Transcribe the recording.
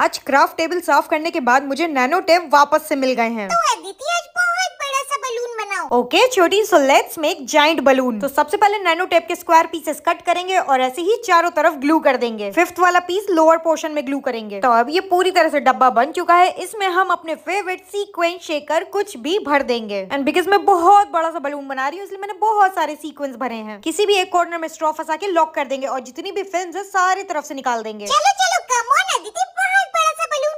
आज craft table साफ करने के बाद मुझे नैनो टेप वापस से मिल गए हैं तो बलून ओके छोटी so let's make giant balloon तो सबसे पहले नैनो टेप के स्क्वायर पीसेस कट करेंगे और ऐसे ही चारों तरफ ग्लू कर देंगे फिफ्थ वाला पीस लोअर पोर्शन में ग्लू करेंगे तो अब ये पूरी तरह से डब्बा बन चुका है इसमें हम अपने फेवरेट सीक्वेंस शेकर कुछ भी भर देंगे एंड बिकॉज मैं बहुत बड़ा सा बलून बना रही हूँ इसलिए मैंने बहुत सारे सीक्वेंस भरे हैं किसी भी एक कॉर्नर में स्ट्रॉ फंसा के लॉक कर देंगे और जितनी भी फिल्म है सारी तरफ से निकाल देंगे चलो, चलो।